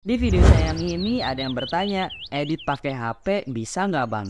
Di video saya yang ini ada yang bertanya, edit pakai HP bisa nggak bang?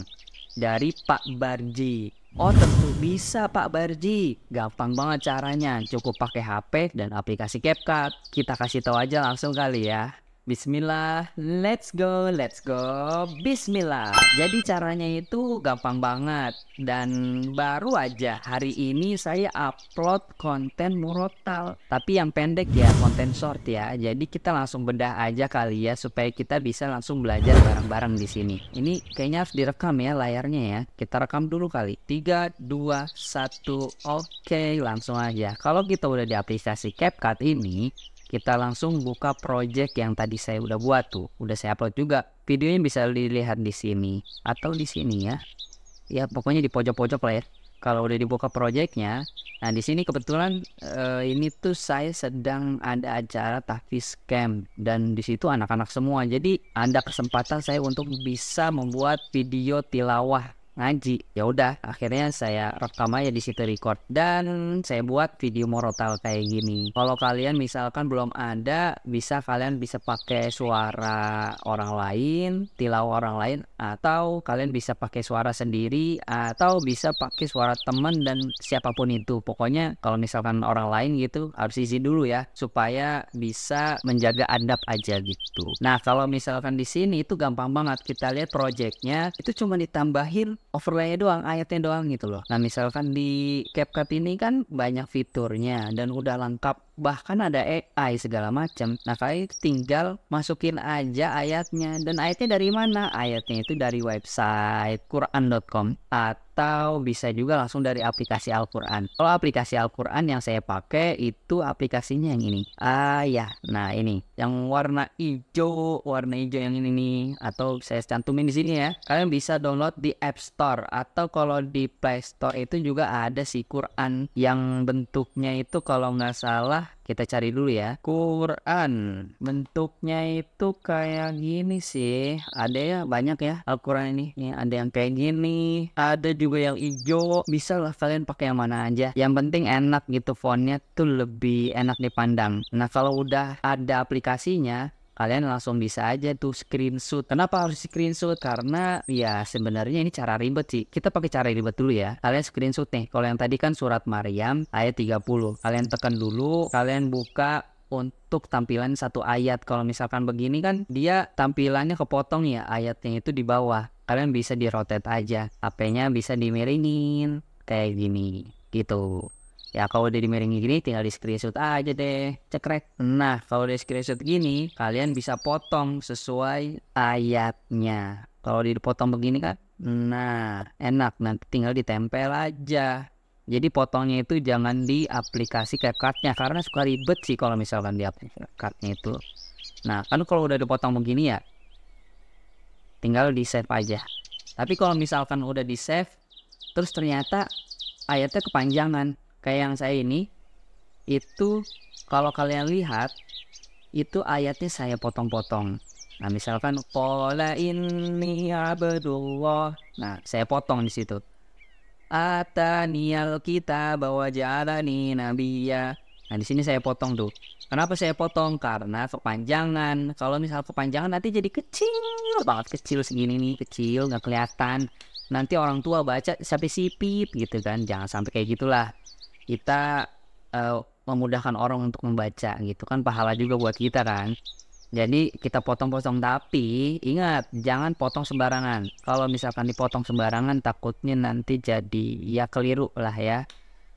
Dari Pak Barji. Oh tentu bisa Pak Barji. Gampang banget caranya, cukup pakai HP dan aplikasi CapCut. Kita kasih tahu aja langsung kali ya. Bismillah, let's go, let's go, Bismillah. Jadi caranya itu gampang banget dan baru aja hari ini saya upload konten murotal, tapi yang pendek ya, konten short ya. Jadi kita langsung bedah aja kali ya supaya kita bisa langsung belajar bareng-bareng di sini. Ini kayaknya harus direkam ya layarnya ya. Kita rekam dulu kali. 3, 2, 1, oke, langsung aja. Kalau kita udah di aplikasi CapCut ini, kita langsung buka project yang tadi saya udah buat tuh. Udah saya upload juga. Videonya bisa dilihat di sini atau di sini ya. Ya pokoknya di pojok-pojok lah ya. Kalau udah dibuka projectnya, nah di sini kebetulan uh, ini tuh saya sedang ada acara tafis camp dan di situ anak-anak semua. Jadi ada kesempatan saya untuk bisa membuat video tilawah ngaji ya udah akhirnya saya rekam aja di situ record dan saya buat video morotal kayak gini kalau kalian misalkan belum ada bisa kalian bisa pakai suara orang lain tilau orang lain atau kalian bisa pakai suara sendiri atau bisa pakai suara temen dan siapapun itu pokoknya kalau misalkan orang lain gitu harus izin dulu ya supaya bisa menjaga adab aja gitu nah kalau misalkan di sini itu gampang banget kita lihat projectnya itu cuma ditambahin overlay doang ayatnya doang gitu loh nah misalkan di CapCut ini kan banyak fiturnya dan udah lengkap bahkan ada AI segala macam. Nah kalian tinggal masukin aja ayatnya dan ayatnya dari mana? Ayatnya itu dari website Quran.com atau bisa juga langsung dari aplikasi Al-Quran. Kalau aplikasi Al-Quran yang saya pakai itu aplikasinya yang ini. Ah ya, nah ini yang warna hijau, warna hijau yang ini nih atau saya cantumin di sini ya. Kalian bisa download di App Store atau kalau di Play Store itu juga ada si Quran yang bentuknya itu kalau nggak salah kita cari dulu ya. Quran. Bentuknya itu kayak gini sih. Ada ya banyak ya Al-Quran ini. ada yang kayak gini. Ada juga yang hijau. Bisa lah kalian pakai yang mana aja. Yang penting enak gitu. Fontnya tuh lebih enak dipandang. Nah kalau udah ada aplikasinya kalian langsung bisa aja tuh screenshot. Kenapa harus screenshot? Karena ya sebenarnya ini cara ribet sih. Kita pakai cara ribet dulu ya. Kalian screenshot nih. Kalau yang tadi kan surat Maryam ayat 30. Kalian tekan dulu, kalian buka untuk tampilan satu ayat. Kalau misalkan begini kan dia tampilannya kepotong ya ayatnya itu di bawah. Kalian bisa di rotate aja. HP-nya bisa dimiringin kayak gini gitu. Ya kalau udah dimiringi gini tinggal di screenshot aja deh, cekrek. Nah kalau di screenshot gini kalian bisa potong sesuai ayatnya. Kalau dipotong begini kan, nah enak nanti tinggal ditempel aja. Jadi potongnya itu jangan di aplikasi CapCutnya karena suka ribet sih kalau misalkan di aplikasi itu. Nah kan kalau udah dipotong begini ya, tinggal di save aja. Tapi kalau misalkan udah di save, terus ternyata ayatnya kepanjangan, kayak yang saya ini itu kalau kalian lihat itu ayatnya saya potong-potong. Nah, misalkan pola ini abdullah. Nah, saya potong di situ. Ataniyal kita bawa jalan nabi ya. Nah, di sini saya potong tuh. Kenapa saya potong? Karena kepanjangan. Kalau misal kepanjangan nanti jadi kecil banget kecil segini nih, kecil nggak kelihatan. Nanti orang tua baca sampai sipit gitu kan. Jangan sampai kayak gitulah kita uh, memudahkan orang untuk membaca gitu kan pahala juga buat kita kan jadi kita potong-potong tapi ingat jangan potong sembarangan kalau misalkan dipotong sembarangan takutnya nanti jadi ya keliru lah ya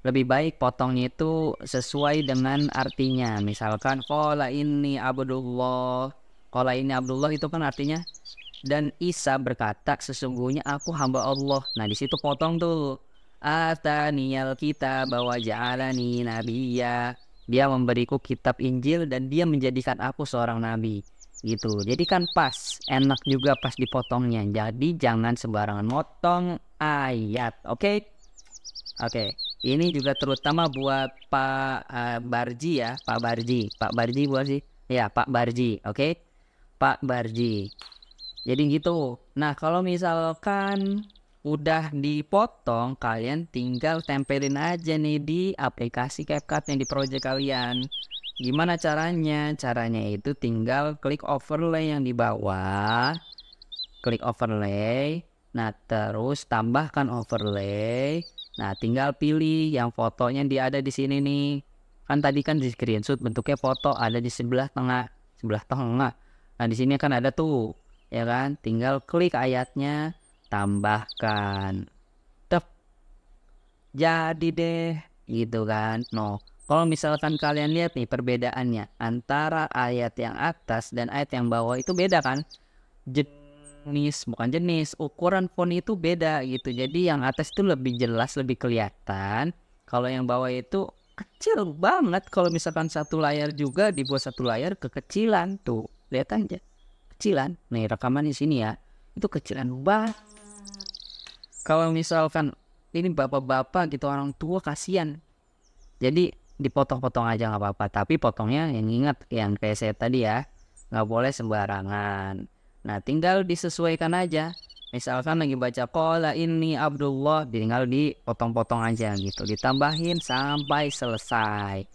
lebih baik potongnya itu sesuai dengan artinya misalkan kola ini Abdullah kola ini Abdullah itu kan artinya dan Isa berkata sesungguhnya aku hamba Allah nah disitu potong tuh Atanial kita bawa nabi ya Dia memberiku kitab Injil dan dia menjadikan aku seorang nabi gitu. Jadi kan pas, enak juga pas dipotongnya. Jadi jangan sembarangan motong ayat, oke? Okay? Oke. Okay. Ini juga terutama buat Pak uh, Barji ya, Pak Barji. Pak Barji buat sih. Ya, Pak Barji, oke? Okay? Pak Barji. Jadi gitu. Nah, kalau misalkan udah dipotong, kalian tinggal tempelin aja nih di aplikasi CapCut yang di project kalian. Gimana caranya? Caranya itu tinggal klik overlay yang di bawah. Klik overlay. Nah, terus tambahkan overlay. Nah, tinggal pilih yang fotonya di ada di sini nih. Kan tadi kan di screenshot bentuknya foto ada di sebelah tengah. Sebelah tengah. Nah, di sini kan ada tuh. Ya kan? Tinggal klik ayatnya tambahkan tep jadi deh gitu kan no kalau misalkan kalian lihat nih perbedaannya antara ayat yang atas dan ayat yang bawah itu beda kan jenis bukan jenis ukuran font itu beda gitu jadi yang atas itu lebih jelas lebih kelihatan kalau yang bawah itu kecil banget kalau misalkan satu layar juga dibuat satu layar kekecilan tuh lihat aja kecilan nih rekaman di sini ya itu kecilan banget kalau misalkan ini bapak-bapak gitu orang tua kasihan jadi dipotong-potong aja nggak apa-apa tapi potongnya yang ingat yang kayak saya tadi ya nggak boleh sembarangan nah tinggal disesuaikan aja misalkan lagi baca kola ini Abdullah tinggal dipotong-potong aja gitu ditambahin sampai selesai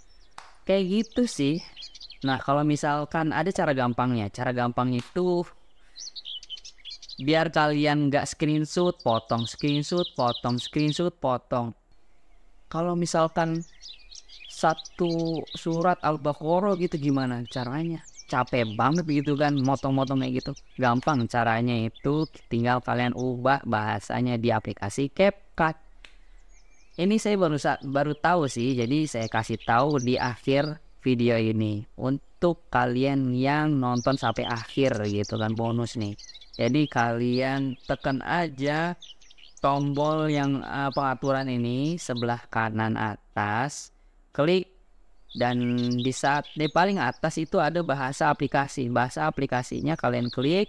kayak gitu sih nah kalau misalkan ada cara gampangnya cara gampang itu biar kalian nggak screenshot, potong screenshot, potong screenshot, potong. Kalau misalkan satu surat Al-Baqarah gitu gimana caranya? Capek banget gitu kan motong-motong kayak gitu. Gampang caranya itu tinggal kalian ubah bahasanya di aplikasi CapCut. Ini saya baru baru tahu sih, jadi saya kasih tahu di akhir video ini untuk kalian yang nonton sampai akhir gitu kan bonus nih. Jadi kalian tekan aja tombol yang uh, pengaturan ini sebelah kanan atas, klik dan di saat di paling atas itu ada bahasa aplikasi. Bahasa aplikasinya kalian klik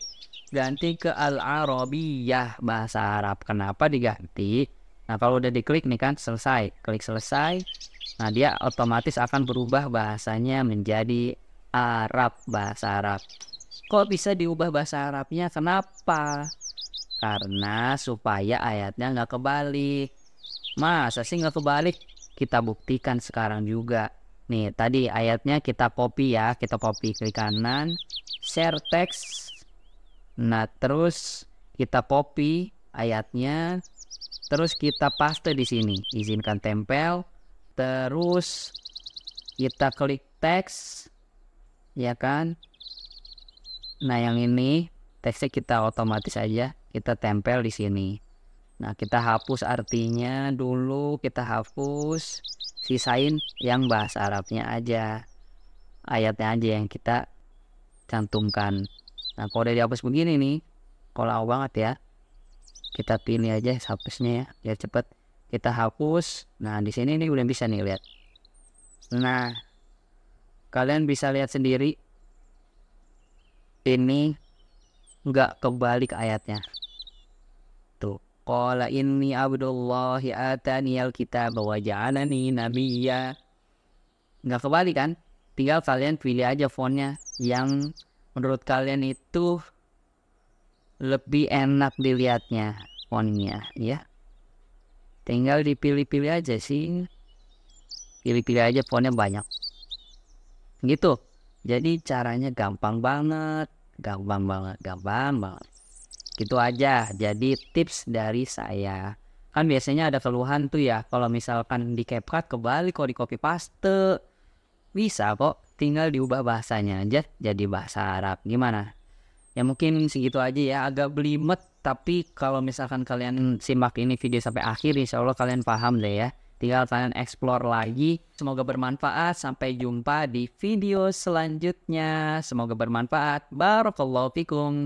ganti ke al arabiyah bahasa Arab. Kenapa diganti? Nah, kalau udah diklik nih kan selesai. Klik selesai. Nah, dia otomatis akan berubah bahasanya menjadi Arab, bahasa Arab. Kok bisa diubah bahasa Arabnya? Kenapa? Karena supaya ayatnya nggak kebalik. Masa sih nggak kebalik? Kita buktikan sekarang juga. Nih, tadi ayatnya kita copy ya. Kita copy klik kanan, share text. Nah, terus kita copy ayatnya. Terus kita paste di sini. Izinkan tempel. Terus kita klik text, Ya kan? Nah yang ini teksnya kita otomatis aja kita tempel di sini. Nah kita hapus artinya dulu kita hapus sisain yang bahasa Arabnya aja ayatnya aja yang kita cantumkan. Nah kalau udah dihapus begini nih kalau banget ya kita pilih aja hapusnya ya biar cepet kita hapus. Nah di sini ini udah bisa nih lihat. Nah kalian bisa lihat sendiri ini nggak kebalik ayatnya tuh ini, Qala inni kita atani alkitab wa ja'alani nabiyya. Nggak kebalik kan? Tinggal kalian pilih aja fontnya yang menurut kalian itu lebih enak dilihatnya fontnya ya. Tinggal dipilih-pilih aja sih. Pilih-pilih aja fontnya banyak. Gitu. Jadi caranya gampang banget gampang banget gampang banget gitu aja jadi tips dari saya kan biasanya ada keluhan tuh ya kalau misalkan di CapCut kebalik kalau di copy paste bisa kok tinggal diubah bahasanya aja jadi bahasa Arab gimana ya mungkin segitu aja ya agak belimet tapi kalau misalkan kalian simak ini video sampai akhir insya Allah kalian paham deh ya Tinggal kalian explore lagi. Semoga bermanfaat. Sampai jumpa di video selanjutnya. Semoga bermanfaat. Barakallahu fikum.